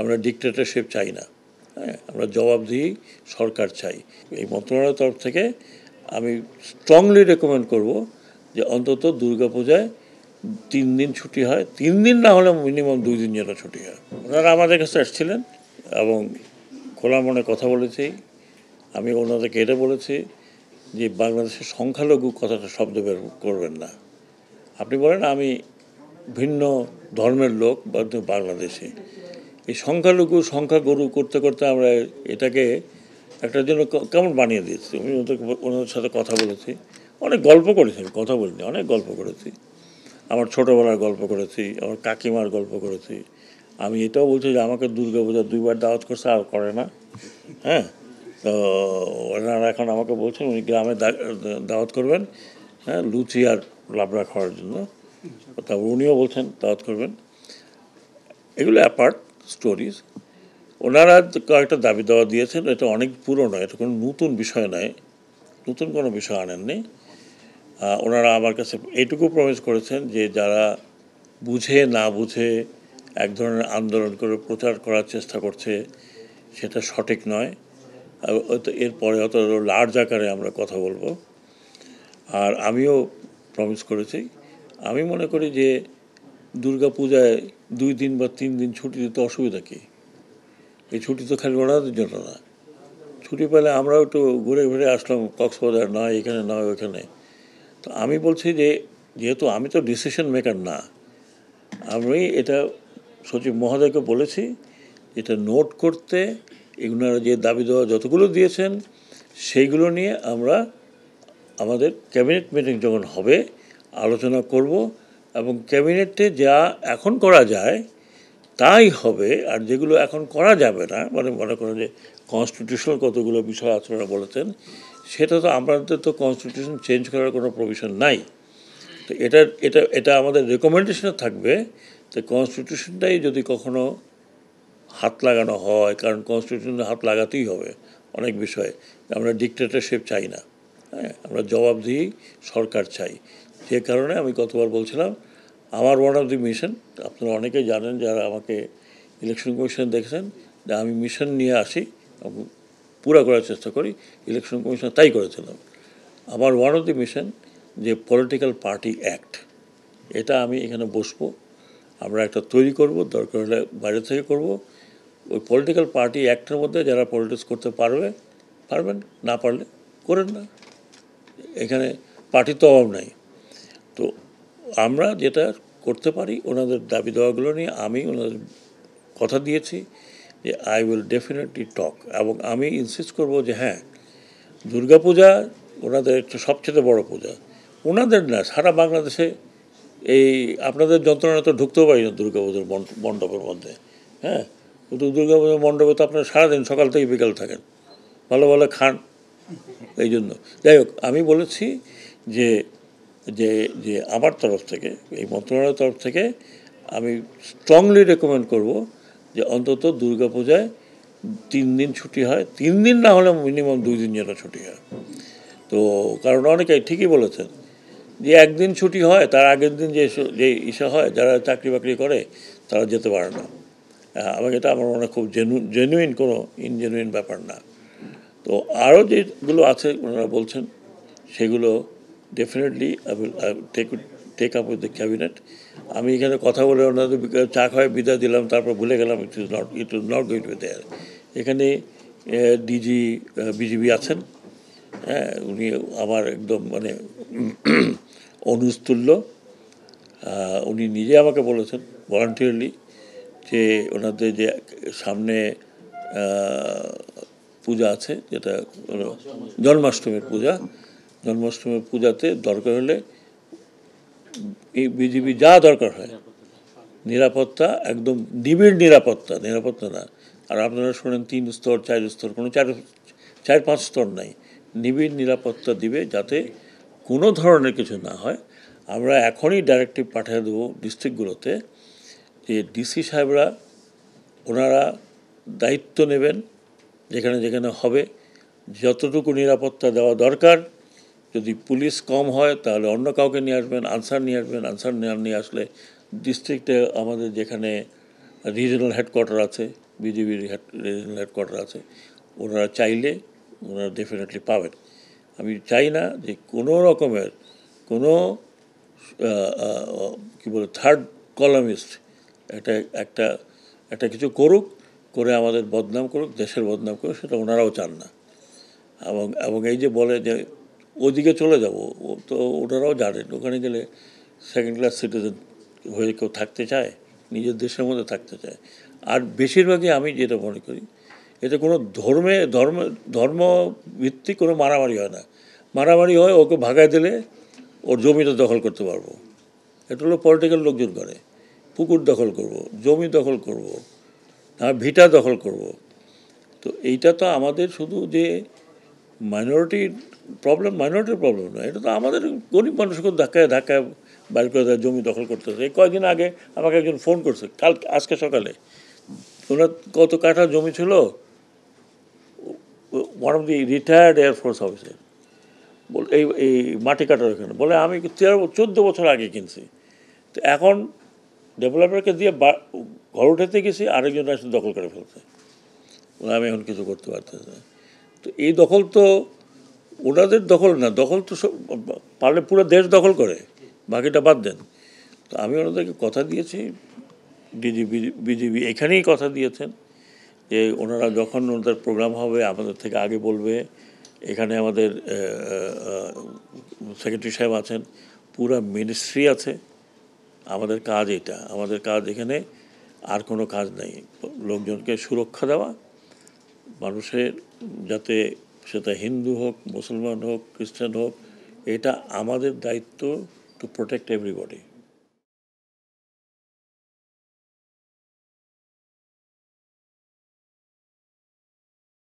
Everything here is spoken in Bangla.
আমরা ডিক্টেটারশিপ চাই না হ্যাঁ আমরা জবাবদিহি সরকার চাই এই মন্ত্রণালয়ের তরফ থেকে আমি স্ট্রংলি রেকমেন্ড করব যে অন্তত দুর্গা পূজায় তিন দিন ছুটি হয় তিন দিন না হলে মিনিমাম দুই দিন যেটা ছুটি হয় ওনারা আমাদের কাছে আসছিলেন এবং খোলা মনে কথা বলেছি আমি ওনাদেরকে এটা বলেছি যে বাংলাদেশের সংখ্যালঘু কথাটা শব্দ বের করবেন না আপনি বলেন আমি ভিন্ন ধর্মের লোক বা বাংলাদেশি এই সংখ্যালঘু সংখ্যা গরু করতে করতে আমরা এটাকে একটা জন্য কেমন বানিয়ে দিয়েছি আমি ওনাদের সাথে কথা বলেছি অনেক গল্প করেছি কথা বলিনি অনেক গল্প করেছি আমার ছোটোবেলার গল্প করেছি আমার কাকিমার গল্প করেছি আমি এটাও বলছি যে আমাকে দুর্গা পূজা দুইবার দাওয়াত করছে আর করে না হ্যাঁ তো ওনারা এখন আমাকে বলছেন উনি গ্রামে দাওয়াত করবেন হ্যাঁ লুচি আর লাবড়া খাওয়ার জন্য তা উনিও বলছেন দাওয়াত করবেন এগুলো অ্যাপার্ট স্টোরিজ ওনারা কয়েকটা দাবি দেওয়া দিয়েছেন এটা অনেক পুরনো এটা কোনো নতুন বিষয় নয় নতুন কোনো বিষয় আনেননি ওনারা আমার কাছে এটুকু প্রমিস করেছেন যে যারা বুঝে না বুঝে এক ধরনের আন্দোলন করে প্রচার করার চেষ্টা করছে সেটা সঠিক নয় এরপরে হয়তো লার্জ আকারে আমরা কথা বলবো আর আমিও প্রমিস করেছি আমি মনে করি যে দুর্গা পূজায় দুই দিন বা তিন দিন ছুটি দিতে অসুবিধা কী এই ছুটি তো খালি ওনাদের জন্য না ছুটি পেলে আমরাও একটু ঘুরে ঘুরে আসলাম কক্সবাজার না এখানে না ওখানে তো আমি বলছি যে যেহেতু আমি তো ডিসিশন মেকার না আমি এটা সচিব মহোদয়কে বলেছি এটা নোট করতে এগুনারা যে দাবি দেওয়া যতগুলো দিয়েছেন সেইগুলো নিয়ে আমরা আমাদের ক্যাবিনেট মিটিং যখন হবে আলোচনা করব এবং ক্যাবিনেটে যা এখন করা যায় তাই হবে আর যেগুলো এখন করা যাবে না মানে মনে করেন যে কনস্টিটিউশনাল কতগুলো বিষয় আপনারা বলেছেন সেটা তো আমাদের তো কনস্টিটিউশন চেঞ্জ করার কোনো প্রভিশন নাই তো এটা এটা এটা আমাদের রেকমেন্ডেশনে থাকবে তো কনস্টিটিউশনটাই যদি কখনো হাত লাগানো হয় কারণ কনস্টিটিউশন হাত লাগাতেই হবে অনেক বিষয়ে আমরা ডিকটেটারশিপ চাই না হ্যাঁ আমরা জবাবদিহি সরকার চাই সে কারণে আমি কতবার বলছিলাম আমার ওয়ান অফ দি মিশন আপনারা অনেকে জানেন যারা আমাকে ইলেকশন কমিশন দেখেছেন যে আমি মিশন নিয়ে আসি পুরা করার চেষ্টা করি ইলেকশন কমিশন তাই করেছিলাম আমার ওয়ান অফ দি মিশন যে পলিটিক্যাল পার্টি অ্যাক্ট এটা আমি এখানে বসবো আমরা একটা তৈরি করব দরকার হলে বাইরে থেকে করব ওই পলিটিক্যাল পার্টি অ্যাক্টের মধ্যে যারা পলিটিক্স করতে পারবে পারবেন না পারলে করেন না এখানে পার্টির তো অভাব নাই তো আমরা যেটা করতে পারি ওনাদের দাবি দেওয়াগুলো নিয়ে আমি ওনাদের কথা দিয়েছি যে আই উইল ডেফিনেটলি টক এবং আমি ইনসিস্ট করব যে হ্যাঁ দুর্গাপূজা ওনাদের একটা সবচেয়ে বড় পূজা ওনাদের না সারা বাংলাদেশে এই আপনাদের যন্ত্রণা তো ঢুকতেও পারি না দুর্গাপুজোর মণ্ডপের মধ্যে হ্যাঁ কিন্তু দুর্গাপুজোর মণ্ডপে তো আপনারা সারাদিন সকাল থেকে বিকাল থাকেন ভালো ভালো খান এই জন্য যাই হোক আমি বলেছি যে যে যে আমার তরফ থেকে এই মন্ত্রণালয়ের তরফ থেকে আমি স্ট্রংলি রেকমেন্ড করব যে অন্তত দুর্গাপূজায় তিন দিন ছুটি হয় তিন দিন না হলে মিনিমাম দুই দিন যেন ছুটি হয় তো কারণ অনেকে ঠিকই বলেছেন যে একদিন ছুটি হয় তার আগের দিন যে যে ইসা হয় যারা চাকরি বাকরি করে তারা যেতে পারে না হ্যাঁ, আমাকে এটা আমার মনে খুব জেনু জেনুইন কোনো ইনজেনুইন ব্যাপার না তো আরও যেগুলো আছে ওনারা বলছেন সেগুলো definitely I take take up with the cabinet আমি এখানে কথা বলে ওনাদের চা খাওয়ায় বিদায় দিলাম তারপর ভুলে গেলাম it is not it is not going to there এখানে ডিজি বিজিবি আছেন হ্যাঁ উনি আমার একদম মানে অনুস্তুল্য উনি নিজে আমাকে বলেছেন ভলান্টিয়ারলি যে ওনাদের যে সামনে পূজা আছে যেটা জন্মাষ্টমীর পূজা জন্মাষ্টমীর পূজাতে দরকার হলে এই বিজেপি যা দরকার হয় নিরাপত্তা একদম নিবিড় নিরাপত্তা নিরাপত্তা না আর আপনারা শোনেন তিন স্তর চার স্তর কোনো চার চার পাঁচ স্তর নাই নিবিড় নিরাপত্তা দিবে যাতে কোনো ধরনের কিছু না হয় আমরা এখনই ডাইরেক্টিভ পাঠিয়ে দেবো ডিস্ট্রিক্টগুলোতে যে ডিসি সাহেবরা ওনারা দায়িত্ব নেবেন যেখানে যেখানে হবে যতটুকু নিরাপত্তা দেওয়া দরকার যদি পুলিশ কম হয় তাহলে অন্য কাউকে নিয়ে আসবেন আনসার নিয়ে আসবেন আনসার নিয়ে আসলে ডিস্ট্রিক্টে আমাদের যেখানে রিজনাল হেডকোয়ার্টার আছে বিজিবির হেড রিজনাল হেডকোয়ার্টার আছে ওনারা চাইলে ওনারা ডেফিনেটলি পাবেন আমি চাই না যে কোনো রকমের কোনো কী বলে থার্ড কলামিস্ট একটা একটা একটা কিছু করুক করে আমাদের বদনাম করুক দেশের বদনাম করুক সেটা ওনারাও চান না এবং এবং এই যে বলে যে ওদিকে চলে যাব তো ওনারাও জানেন ওখানে গেলে সেকেন্ড ক্লাস সিটিজেন হয়ে কেউ থাকতে চায় নিজের দেশের মধ্যে থাকতে চায় আর বেশিরভাগই আমি যেটা মনে করি এতে কোনো ধর্মে ধর্ম ধর্মভিত্তিক কোনো মারামারি হয় না মারামারি হয় ওকে ভাগায় দিলে ওর জমিটা দখল করতে পারবো এটা হলো পলিটিক্যাল লোকজন করে পুকুর দখল করব জমি দখল করব না ভিটা দখল করব তো এইটা তো আমাদের শুধু যে মাইনরিটির প্রবলেম মাইনরিটির প্রবলেম নয় এটা তো আমাদের গরিব মানুষকে ধাক্কায় ধাক্কায় বাইর করে দেয় জমি দখল করতেছে কয়েকদিন আগে আমাকে একজন ফোন করছে কাল আজকে সকালে ওনার কত কাঠা জমি ছিল one of the retired air force officer বল এই এই মাটি কাটার ওখানে বলে আমি তেরো চোদ্দো বছর আগে কিনছি তো এখন ডেভেলপারকে দিয়ে ঘর উঠাতে গেছি আরেকজন দখল করে ফেলছে আমি এখন কিছু করতে পারতেছি না তো এই দখল তো ওনাদের দখল না দখল তো সব পারলে পুরো দেশ দখল করে বাকিটা বাদ দেন তো আমি ওনাদেরকে কথা দিয়েছি বিজিবি বিজিবি এখানেই কথা দিয়েছেন যে ওনারা যখন ওনাদের প্রোগ্রাম হবে আমাদের থেকে আগে বলবে এখানে আমাদের সেক্রেটারি সাহেব আছেন পুরা মিনিস্ট্রি আছে আমাদের কাজ এটা আমাদের কাজ এখানে আর কোনো কাজ নাই লোকজনকে সুরক্ষা দেওয়া মানুষের যাতে সেটা হিন্দু হোক মুসলমান হোক খ্রিস্টান হোক এটা আমাদের দায়িত্ব টু প্রোটেক্ট এভরিবডি